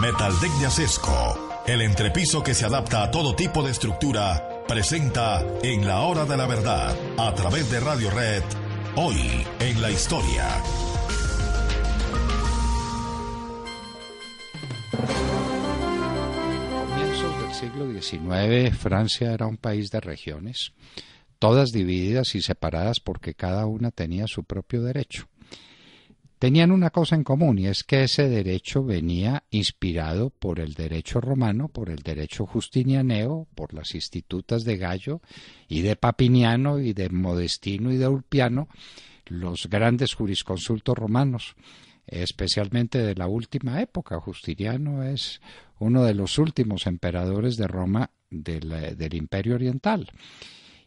Metaldeck de el entrepiso que se adapta a todo tipo de estructura, presenta en la hora de la verdad, a través de Radio Red, hoy en la historia. Comienzos del siglo XIX, Francia era un país de regiones, todas divididas y separadas porque cada una tenía su propio derecho tenían una cosa en común y es que ese derecho venía inspirado por el derecho romano, por el derecho justinianeo, por las institutas de Gallo y de Papiniano y de Modestino y de Ulpiano, los grandes jurisconsultos romanos, especialmente de la última época. Justiniano es uno de los últimos emperadores de Roma del, del Imperio Oriental.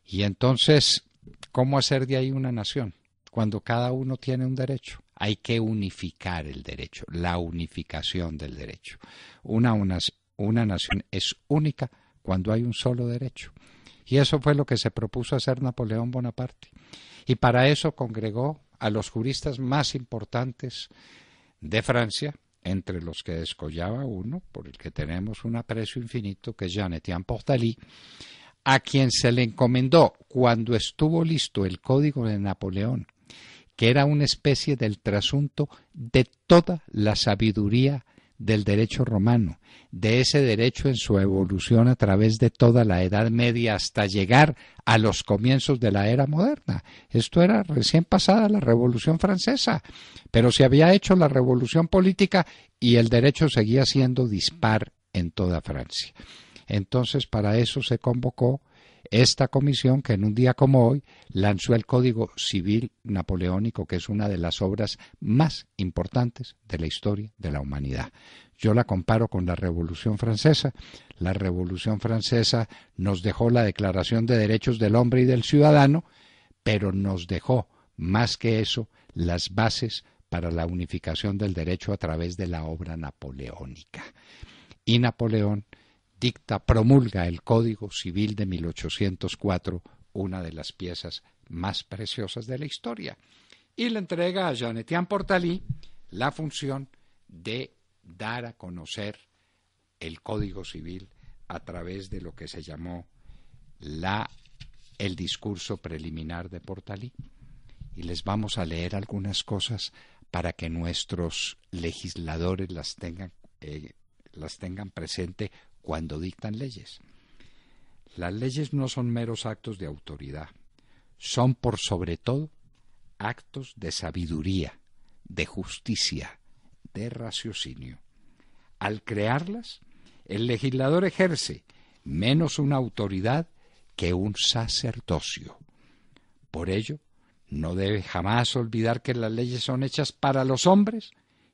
Y entonces, ¿cómo hacer de ahí una nación cuando cada uno tiene un derecho? Hay que unificar el derecho, la unificación del derecho. Una, nación es única cuando hay un solo derecho. Y eso fue lo que se propuso hacer Napoleón Bonaparte. Y para eso congregó a los juristas más importantes de Francia, entre los que descollaba uno, por el que tenemos un aprecio infinito, que es Jean-Étienne Portalí, a quien se le encomendó cuando estuvo listo el código de Napoleón que era una especie del trasunto de toda la sabiduría del derecho romano, de ese derecho en su evolución a través de toda la Edad Media hasta llegar a los comienzos de la era moderna. Esto era recién pasada la Revolución Francesa, pero se había hecho la Revolución Política y el derecho seguía siendo dispar en toda Francia. Entonces para eso se convocó esta comisión que en un día como hoy lanzó el Código Civil Napoleónico, que es una de las obras más importantes de la historia de la humanidad. Yo la comparo con la Revolución Francesa. La Revolución Francesa nos dejó la Declaración de Derechos del Hombre y del Ciudadano, pero nos dejó, más que eso, las bases para la unificación del derecho a través de la obra napoleónica. Y Napoleón dicta, promulga el Código Civil de 1804, una de las piezas más preciosas de la historia, y le entrega a jean Etienne Portalí la función de dar a conocer el Código Civil a través de lo que se llamó la, el discurso preliminar de Portalí. Y les vamos a leer algunas cosas para que nuestros legisladores las tengan, eh, las tengan presente cuando dictan leyes. Las leyes no son meros actos de autoridad, son por sobre todo actos de sabiduría, de justicia, de raciocinio. Al crearlas, el legislador ejerce menos una autoridad que un sacerdocio. Por ello, no debe jamás olvidar que las leyes son hechas para los hombres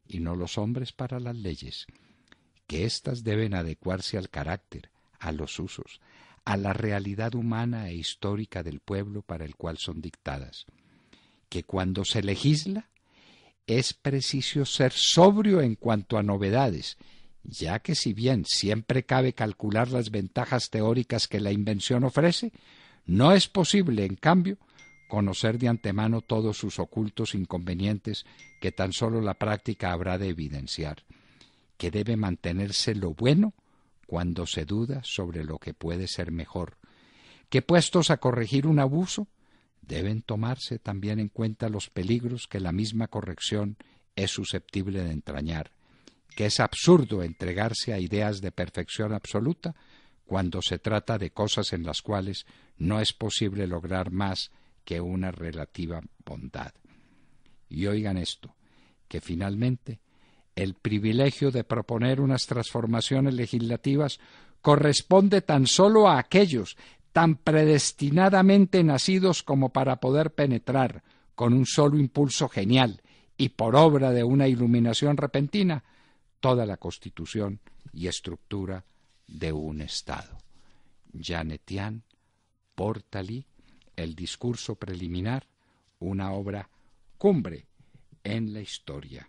y no los hombres para las leyes que éstas deben adecuarse al carácter, a los usos, a la realidad humana e histórica del pueblo para el cual son dictadas, que cuando se legisla es preciso ser sobrio en cuanto a novedades, ya que si bien siempre cabe calcular las ventajas teóricas que la invención ofrece, no es posible, en cambio, conocer de antemano todos sus ocultos inconvenientes que tan solo la práctica habrá de evidenciar que debe mantenerse lo bueno cuando se duda sobre lo que puede ser mejor, que puestos a corregir un abuso, deben tomarse también en cuenta los peligros que la misma corrección es susceptible de entrañar, que es absurdo entregarse a ideas de perfección absoluta cuando se trata de cosas en las cuales no es posible lograr más que una relativa bondad. Y oigan esto, que finalmente el privilegio de proponer unas transformaciones legislativas corresponde tan solo a aquellos tan predestinadamente nacidos como para poder penetrar con un solo impulso genial y por obra de una iluminación repentina toda la constitución y estructura de un Estado. Janetian, Portali, el discurso preliminar, una obra cumbre en la historia.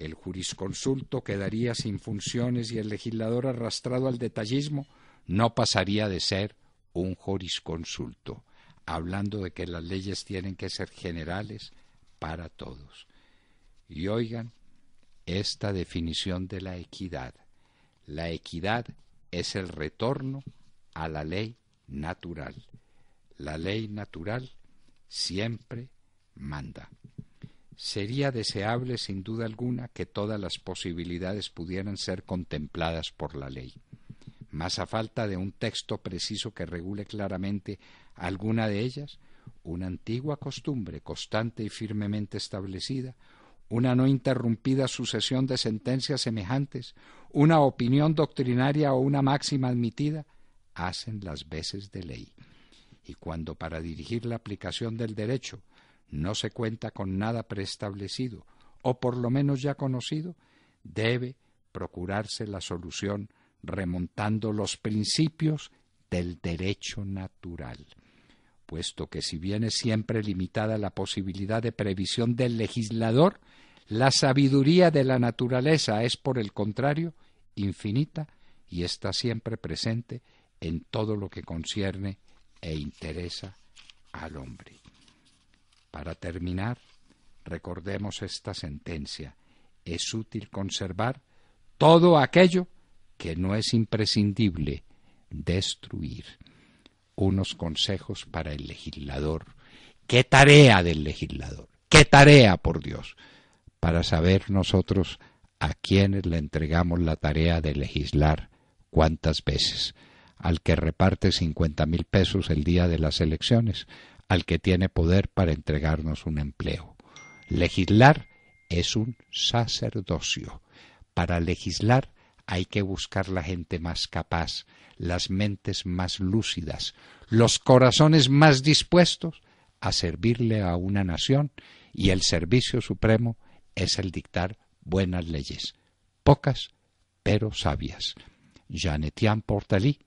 El jurisconsulto quedaría sin funciones y el legislador arrastrado al detallismo no pasaría de ser un jurisconsulto, hablando de que las leyes tienen que ser generales para todos. Y oigan esta definición de la equidad. La equidad es el retorno a la ley natural. La ley natural siempre manda. Sería deseable, sin duda alguna, que todas las posibilidades pudieran ser contempladas por la ley. Más a falta de un texto preciso que regule claramente alguna de ellas, una antigua costumbre constante y firmemente establecida, una no interrumpida sucesión de sentencias semejantes, una opinión doctrinaria o una máxima admitida, hacen las veces de ley. Y cuando para dirigir la aplicación del derecho no se cuenta con nada preestablecido, o por lo menos ya conocido, debe procurarse la solución remontando los principios del derecho natural, puesto que si bien es siempre limitada la posibilidad de previsión del legislador, la sabiduría de la naturaleza es, por el contrario, infinita y está siempre presente en todo lo que concierne e interesa al hombre. Para terminar, recordemos esta sentencia. Es útil conservar todo aquello que no es imprescindible destruir. Unos consejos para el legislador. ¿Qué tarea del legislador? ¿Qué tarea, por Dios? Para saber nosotros a quienes le entregamos la tarea de legislar cuántas veces al que reparte cincuenta mil pesos el día de las elecciones, al que tiene poder para entregarnos un empleo. Legislar es un sacerdocio. Para legislar hay que buscar la gente más capaz, las mentes más lúcidas, los corazones más dispuestos a servirle a una nación y el servicio supremo es el dictar buenas leyes, pocas pero sabias. Jean Etienne Portalí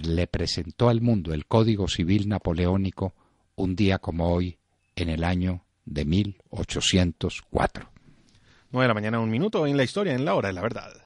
le presentó al mundo el Código Civil Napoleónico un día como hoy en el año de 1804. 9 de la mañana, un minuto en la historia, en la hora de la verdad.